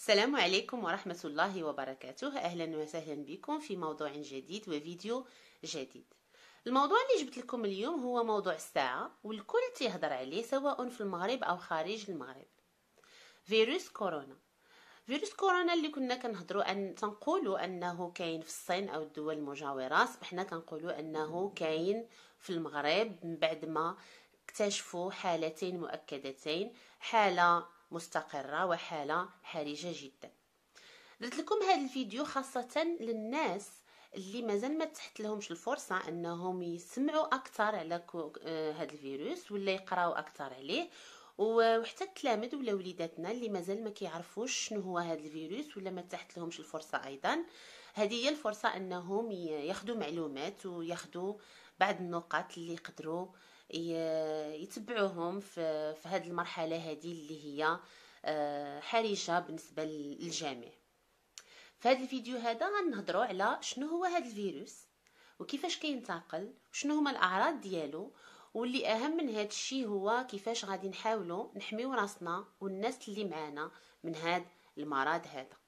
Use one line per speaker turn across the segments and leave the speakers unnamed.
السلام عليكم ورحمة الله وبركاته أهلا وسهلا بكم في موضوع جديد وفيديو جديد الموضوع اللي جبت لكم اليوم هو موضوع الساعة والكل تيهضر عليه سواء في المغرب أو خارج المغرب فيروس كورونا فيروس كورونا اللي كنا كنهضروا ان تنقولوا انه كاين في الصين او الدول المجاوره صبحنا كنقولوا انه كاين في المغرب من بعد ما اكتشفوا حالتين مؤكدتين حاله مستقرة وحالة حرجة جدا درت لكم هذا الفيديو خاصة للناس اللي مازال ما تحت لهمش الفرصة انهم يسمعوا اكثر على آه، هذا الفيروس ولا يقراو اكثر عليه وحتى التلامذ ولا وليداتنا اللي مازال ما كيعرفوش شنو هو هذا الفيروس ولا ما تحت لهمش الفرصة ايضا هذه هي الفرصة انهم ياخذوا معلومات وياخذوا بعض النقاط اللي يقدروا يتبعوهم في, في هذه المرحله هذه اللي هي آه، حرجه بالنسبه للجميع في هذا الفيديو هذا غنهضروا على شنو هو هذا الفيروس وكيفاش كينتقل وشنو هما الاعراض ديالو واللي اهم من هذا الشيء هو كيفاش غادي نحاولوا نحميو راسنا والناس اللي معانا من هذا المرض هذا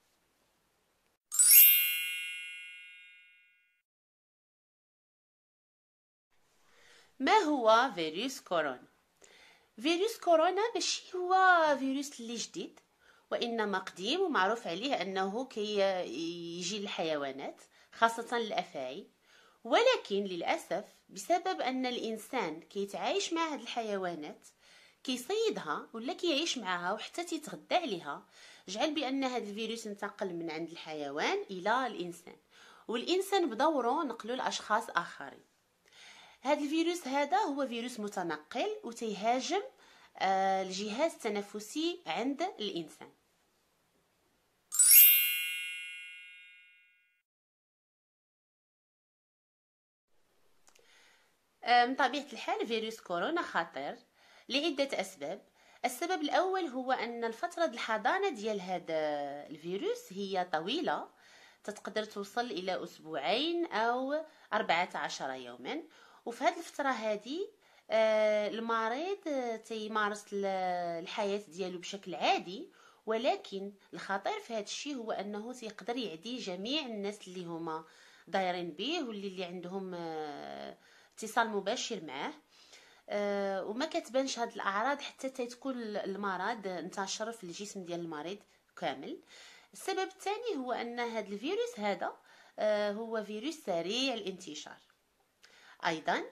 ما هو فيروس كورونا فيروس كورونا ماشي هو فيروس اللي جديد وانما قديم ومعروف عليه انه كي يجي للحيوانات خاصه الافاعي ولكن للاسف بسبب ان الانسان كيتعايش مع هذه الحيوانات كيصيدها ولا كيعيش معاها وحتى تتغدى عليها جعل بان هذا الفيروس انتقل من عند الحيوان الى الانسان والانسان بدوره نقلو لاشخاص اخرين هذا الفيروس هذا هو فيروس متنقل وتيهاجم آه، الجهاز التنفسي عند الانسان آه، من طبيعة الحال فيروس كورونا خطير لعدة أسباب السبب الأول هو أن الفترة الحضانة ديال هذا آه، الفيروس هي طويلة تتقدر توصل إلى أسبوعين أو أربعة عشر يوما وفي هذه الفتره هذه آه، المريض آه، تيمارس الحياه ديالو بشكل عادي ولكن الخطير في هذا الشيء هو انه تيقدر يعدي جميع الناس اللي هما دايرين به واللي اللي عندهم آه، اتصال مباشر معه وما كتبانش هاد الاعراض حتى تكون المرض انتشر في الجسم ديال المريض كامل السبب الثاني هو ان هذا الفيروس هذا هو فيروس سريع الانتشار ايضا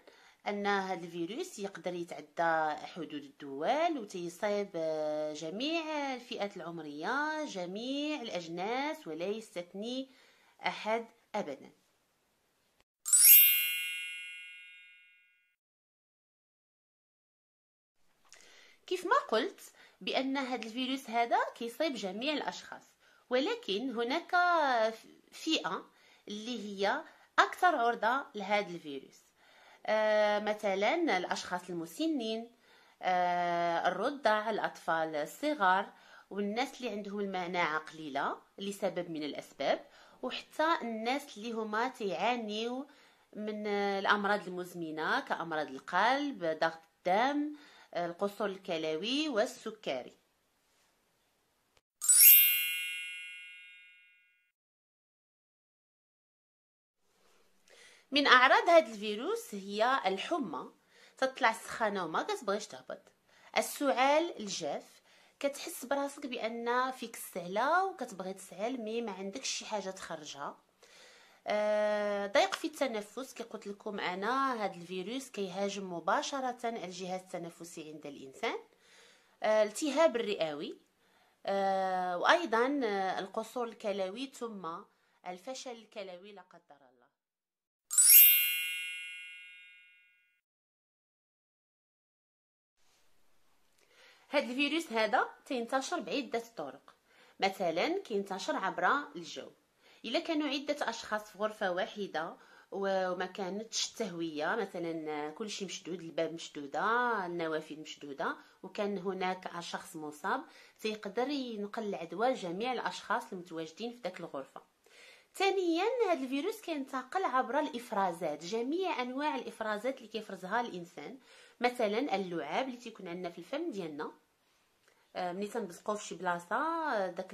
ان هذا الفيروس يقدر يتعدى حدود الدول وتيصيب آه، جميع الفئات العمريه جميع الاجناس ولا يستثني احد ابدا كيف ما قلت بان هذا الفيروس هذا كيصيب جميع الاشخاص ولكن هناك فئه اللي هي اكثر عرضه لهذا الفيروس آه، مثلا الأشخاص المسنين آه، الرضع الأطفال الصغار والناس اللي عندهم المناعة قليلة لسبب من الأسباب وحتى الناس اللي هما تيعانيو من الأمراض المزمنة كأمراض القلب ضغط الدم آه، القصور الكلوي والسكري من اعراض هذا الفيروس هي الحمى تطلع سخانه وما كتبغيش تهبط السعال الجاف كتحس براسك بان فيك السعله وكتبغي تسعل مي ما عندكش شي حاجه تخرجها آه، ضيق في التنفس قلت لكم انا هذا الفيروس كيهاجم مباشره الجهاز التنفسي عند الانسان آه، التهاب الرئوي آه، وايضا القصور الكلوي ثم الفشل الكلوي لا قدر الله هاد الفيروس هذا تينتشر بعده طرق مثلا كينتشر عبر الجو الا كانوا عده اشخاص في غرفه واحده وما كانتش تهوية مثلا كلشي مشدود الباب مشدوده النوافذ مشدوده وكان هناك شخص مصاب تيقدر ينقل العدوى لجميع الاشخاص المتواجدين في ذاك الغرفه ثانيا هذا الفيروس كينتقل عبر الافرازات جميع انواع الافرازات اللي كيفرزها الانسان مثلا اللعاب اللي تيكون عندنا في الفم ديالنا آه، ملي تنبزقوه فشي بلاصه آه، داك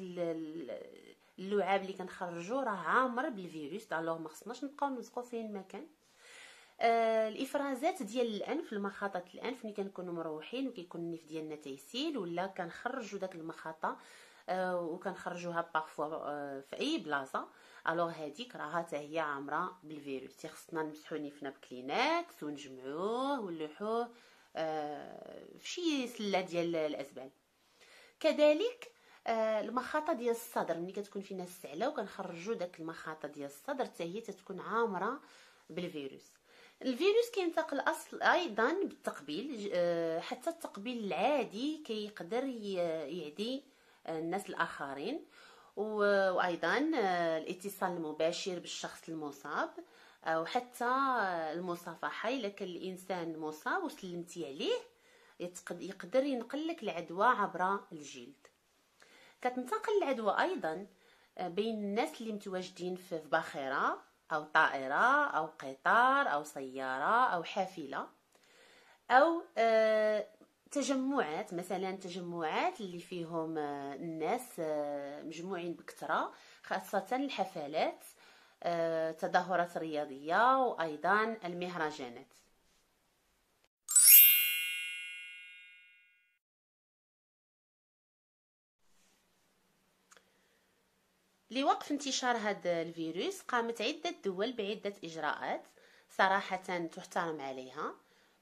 اللعاب اللي كنخرجو راه عامر بالفيروس الوغ ما خصناش نبقاو نلصقو فين ما كان آه، الافرازات ديال الانف المخاطات الانف ملي كنكونوا مروحين وكيكون النيف ديالنا تيسيل ولا كنخرجوا داك المخاطه وكنخرجوها بارفو في اي بلاصه الوغ هذيك راها حتى هي عامره بالفيروس خصنا نمسحو نيفنا بكلينكس ونجمعوه ونلوحوه آه فشي سله ديال الازبال كذلك آه، المخاطه ديال الصدر ملي كتكون فينا السعله وكنخرجوا داك المخاطه ديال الصدر حتى هي تتكون عامره بالفيروس الفيروس كينتقل اصل ايضا بالتقبيل آه، حتى التقبيل العادي كيقدر يعدي آه، الناس الاخرين وايضا الاتصال المباشر بالشخص المصاب وحتى المصافحه الا كان الانسان مصاب وسلمتي عليه يقدر ينقلك العدوى عبر الجلد كتنتقل العدوى ايضا آه، بين الناس اللي متواجدين في باخره او طائره او قطار او سياره او حافله او آه، تجمعات مثلا تجمعات اللي فيهم آه، الناس مجموعين بكثره خاصه الحفلات تظاهرات رياضيه وايضا المهرجانات لوقف انتشار هذا الفيروس قامت عدة دول بعدة إجراءات صراحة تحترم عليها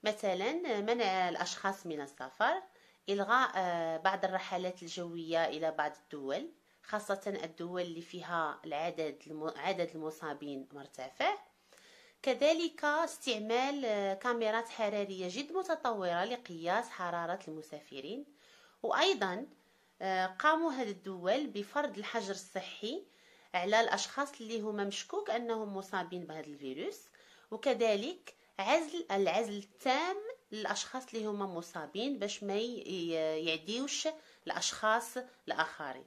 مثلا منع الأشخاص من السفر إلغاء آه، بعض الرحلات الجوية إلى بعض الدول خاصة الدول اللي فيها العدد عدد المصابين مرتفع كذلك استعمال آه، كاميرات حرارية جد متطورة لقياس حرارة المسافرين وأيضا آه، قاموا هاد الدول بفرض الحجر الصحي على الاشخاص اللي هما مشكوك انهم مصابين بهذا الفيروس وكذلك عزل العزل التام للاشخاص اللي هما مصابين باش ما يعديوش الاشخاص الاخرين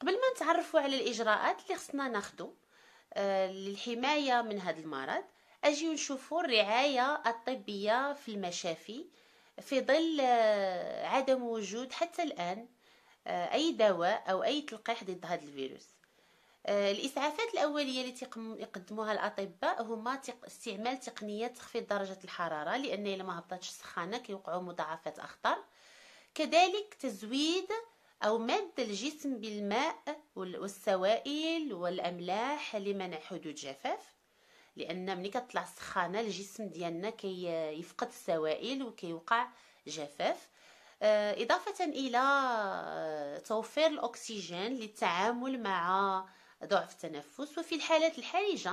قبل ما نتعرفوا على الاجراءات اللي خصنا ناخدو آه، للحمايه من هذا المرض أجي نشوفوا الرعايه الطبيه في المشافي في ظل آه، عدم وجود حتى الان آه، اي دواء او اي تلقيح ضد هذا الفيروس الاسعافات الاوليه التي يقدموها الاطباء هما استعمال تقنيات تخفيض درجه الحراره لان إلى ما هبطتش السخانه كيوقعوا مضاعفات اخطر كذلك تزويد أو مد الجسم بالماء والسوائل والأملاح لمنع حدوث جفاف لأن ملي كتطلع سخانة الجسم ديالنا كيفقد كي السوائل وكيوقع جفاف آه، إضافة إلى آه، توفير الأكسجين للتعامل مع ضعف التنفس وفي الحالات الحرجة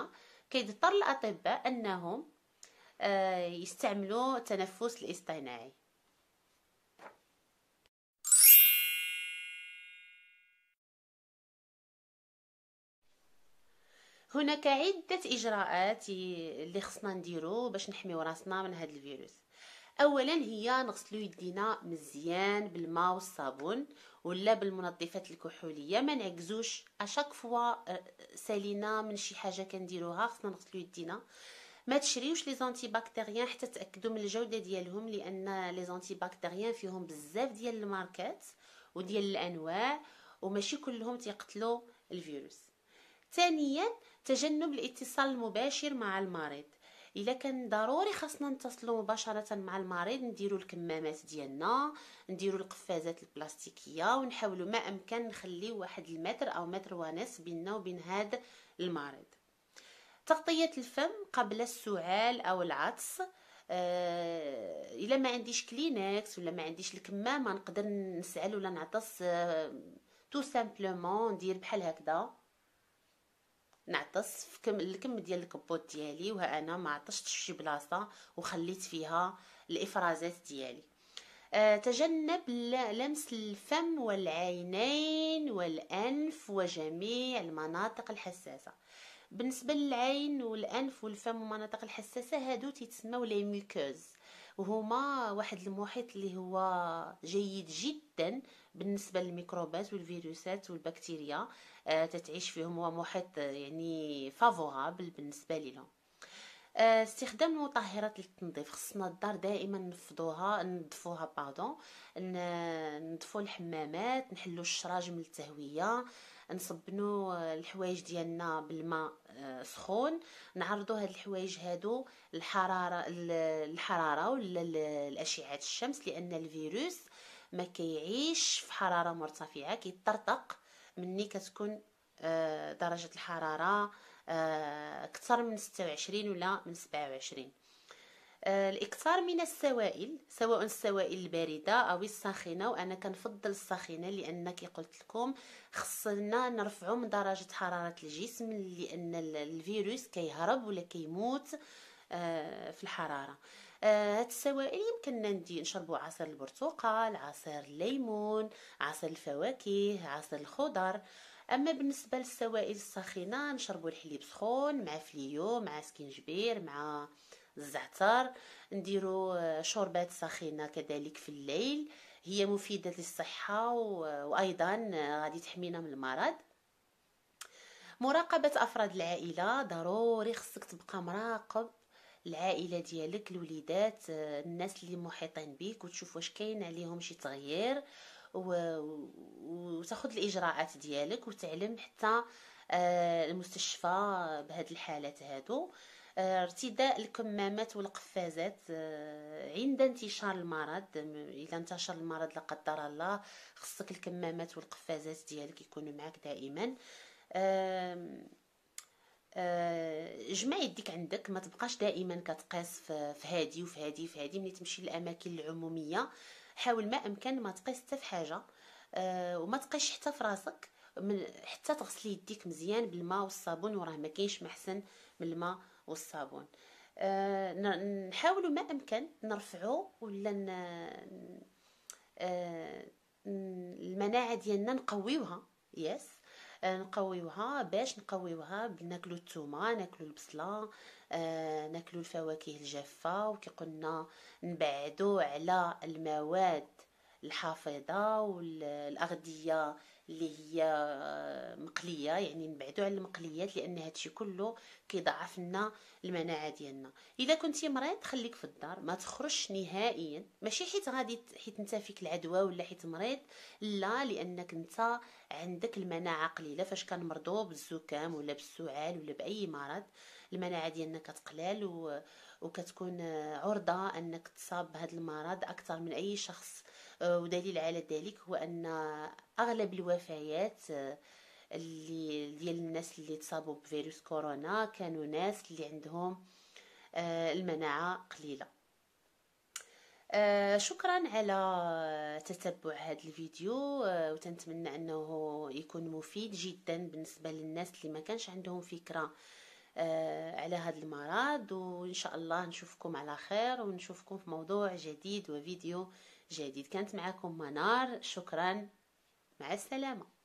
كيضطر الأطباء أنهم آه، يستعملوا التنفس الاصطناعي هناك عده اجراءات اللي خصنا نديرو باش نحميو راسنا من هذا الفيروس اولا هي نغسلو يدينا مزيان بالماء والصابون ولا بالمنظفات الكحوليه ما نعكزوش اشاك آه، فوا سالينا من شي حاجه كنديروها خصنا نغسلو يدينا ما تشريوش لي زونتي باكتيريان حتى تاكدوا من الجوده ديالهم لان لي زونتي باكتيريان فيهم بزاف ديال الماركات وديال الانواع وماشي كلهم تيقتلوا الفيروس ثانيا تجنب الاتصال المباشر مع المريض الا كان ضروري خاصنا نتصلوا مباشره مع المريض نديروا الكمامات ديالنا نديروا القفازات البلاستيكيه ونحاولوا ما امكن نخليو واحد المتر او متر ونص بيننا وبين هذا المريض تغطيه الفم قبل السعال او العطس آه الا ما عنديش كلينكس ولا ما عنديش الكمامه نقدر نسعل ولا نعطس آه تو سامبلومون ندير بحال هكذا نعطس في كم الكم ديال الكبوط ديالي وها انا ما عطشتش في شي بلاصه وخليت فيها الافرازات ديالي آه، تجنب لمس الفم والعينين والانف وجميع المناطق الحساسه بالنسبه للعين والانف والفم والمناطق الحساسه هادو تيتسموا لي ميكوز وهما واحد المحيط اللي هو جيد جدا بالنسبه للميكروبات والفيروسات والبكتيريا آه، تتعيش فيهم هو محيط آه، يعني فافورابل بالنسبه لهم آه، استخدام المطهرات للتنظيف خصنا الدار دائما نفضوها ندفوها باردون ندفو الحمامات نحلو الشراج من التهويه نصبنو آه، الحوايج ديالنا بالماء آه، سخون نعرضو هاد الحوايج هادو الحراره الحراره ولا الاشعه الشمس لان الفيروس ما كيعيش في حراره مرتفعه كيطرطق مني كتكون درجه الحراره آه، أكثر من 26 ولا من 27 آه، الاكثار من السوائل سواء السوائل البارده او الساخنه وانا كنفضل الساخنه لان كي قلت لكم خصنا نرفعوا من درجه حراره الجسم لان الفيروس كيهرب ولا كيموت آه، في الحراره هاد السوائل يمكننا ندي نشربوا عصير البرتقال عصير الليمون عصير الفواكه عصير الخضر اما بالنسبه للسوائل الساخنه نشربوا الحليب سخون مع فليو مع سكنجبير مع الزعتر نديروا آه، شوربات ساخنه كذلك في الليل هي مفيده للصحه وايضا آه، غادي تحمينا من المرض مراقبه افراد العائله ضروري خصك تبقى مراقب العائله ديالك الوليدات آه، الناس اللي محيطين بك وتشوف واش كاين عليهم شي تغيير وتاخذ الاجراءات ديالك وتعلم حتى آه، المستشفى بهاد الحالات هادو آه، ارتداء الكمامات والقفازات آه، عند انتشار المرض اذا انتشر المرض لا قدر الله خصك الكمامات والقفازات ديالك يكونوا معك دائما جمع يديك عندك ما تبقاش دائما كتقيس في هادي وفي هادي وفي هادي ملي تمشي للاماكن العموميه حاول ما امكن ما تقيس حتى في حاجه أه وما تقيش حتى في راسك من حتى تغسلي يديك مزيان بالماء والصابون وراه ما كاينش محسن من الماء والصابون أه نحاولوا ما امكن نرفعوا ولا ن... أه المناعه ديالنا نقويوها يس آه، نقويوها باش نقويوها بناكلو الثومه ناكلو البصله آه، ناكلو الفواكه الجافه وكي قلنا نبعدو على المواد الحافظه والاغذيه اللي هي مقليه يعني نبعدو على المقليات لان هادشي كله كيضعف لنا المناعه ديالنا اذا كنتي مريض خليك في الدار ما تخرجش نهائيا ماشي حيت غادي حيت انت فيك العدوى ولا حيت مريض لا لانك انت عندك المناعه قليله فاش كنمرضوا بالزكام ولا بالسعال ولا باي مرض المناعه ديالنا كتقلال و... وكتكون عرضه انك تصاب بهذا المرض اكثر من اي شخص آه، ودليل على ذلك هو ان اغلب الوفيات آه، اللي ديال الناس اللي تصابوا بفيروس كورونا كانوا ناس اللي عندهم آه، المناعه قليله شكرا على تتبع هذا الفيديو وتنتمنى انه يكون مفيد جدا بالنسبه للناس اللي ما كانش عندهم فكره على هذا المرض وان شاء الله نشوفكم على خير ونشوفكم في موضوع جديد وفيديو جديد كانت معكم منار شكرا مع السلامه